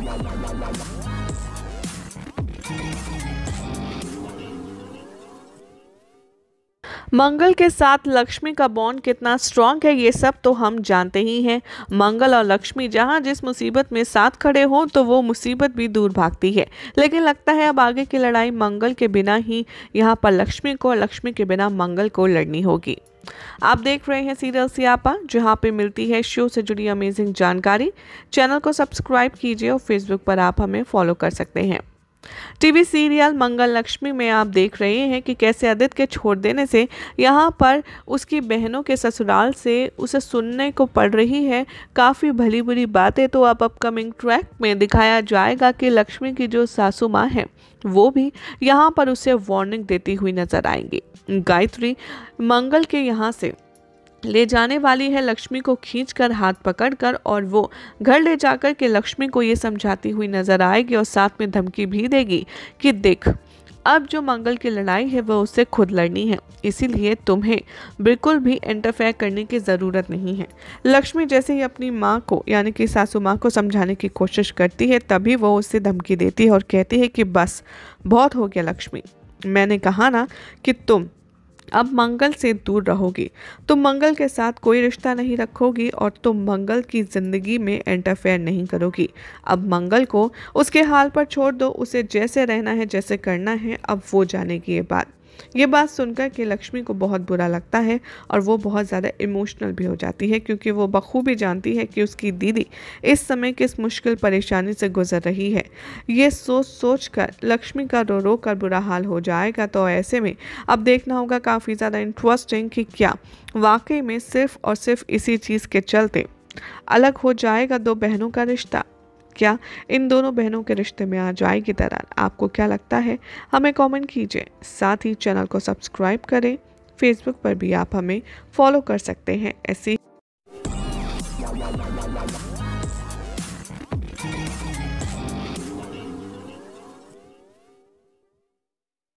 わあ मंगल के साथ लक्ष्मी का बॉन्ड कितना स्ट्रांग है ये सब तो हम जानते ही हैं मंगल और लक्ष्मी जहाँ जिस मुसीबत में साथ खड़े हों तो वो मुसीबत भी दूर भागती है लेकिन लगता है अब आगे की लड़ाई मंगल के बिना ही यहाँ पर लक्ष्मी को और लक्ष्मी के बिना मंगल को लड़नी होगी आप देख रहे हैं सीरियल सियापा जहाँ पे मिलती है शो से जुड़ी अमेजिंग जानकारी चैनल को सब्सक्राइब कीजिए और फेसबुक पर आप हमें फॉलो कर सकते हैं टीवी सीरियल मंगल लक्ष्मी में आप देख रहे हैं कि कैसे आदित्य के छोड़ देने से यहाँ पर उसकी बहनों के ससुराल से उसे सुनने को पड़ रही है काफ़ी भली बुरी बातें तो अब अपकमिंग ट्रैक में दिखाया जाएगा कि लक्ष्मी की जो सासू माँ है वो भी यहाँ पर उसे वार्निंग देती हुई नजर आएंगी गायत्री मंगल के यहाँ से ले जाने वाली है लक्ष्मी को खींचकर हाथ पकड़कर और वो घर ले जाकर के लक्ष्मी को ये समझाती हुई नजर आएगी और साथ में धमकी भी देगी कि देख अब जो मंगल की लड़ाई है वह उससे खुद लड़नी है इसीलिए तुम्हें बिल्कुल भी इंटरफेयर करने की ज़रूरत नहीं है लक्ष्मी जैसे ही अपनी माँ को यानी कि सासू माँ को समझाने की कोशिश करती है तभी वो उससे धमकी देती है और कहती है कि बस बहुत हो गया लक्ष्मी मैंने कहा ना कि तुम अब मंगल से दूर रहोगी तुम मंगल के साथ कोई रिश्ता नहीं रखोगी और तुम मंगल की ज़िंदगी में इंटरफेयर नहीं करोगी अब मंगल को उसके हाल पर छोड़ दो उसे जैसे रहना है जैसे करना है अब वो जानेगी ये बात ये बात सुनकर के लक्ष्मी को बहुत बुरा लगता है और वो बहुत ज़्यादा इमोशनल भी हो जाती है क्योंकि वो बखूबी जानती है कि उसकी दीदी इस समय किस मुश्किल परेशानी से गुजर रही है ये सोच सोच कर लक्ष्मी का रो रो कर बुरा हाल हो जाएगा तो ऐसे में अब देखना होगा काफ़ी ज़्यादा इंटरेस्टिंग कि क्या वाकई में सिर्फ और सिर्फ इसी चीज़ के चलते अलग हो जाएगा दो बहनों का रिश्ता क्या इन दोनों बहनों के रिश्ते में आ जाएगी दरार आपको क्या लगता है हमें कमेंट कीजिए साथ ही चैनल को सब्सक्राइब करें फेसबुक पर भी आप हमें फॉलो कर सकते हैं ऐसी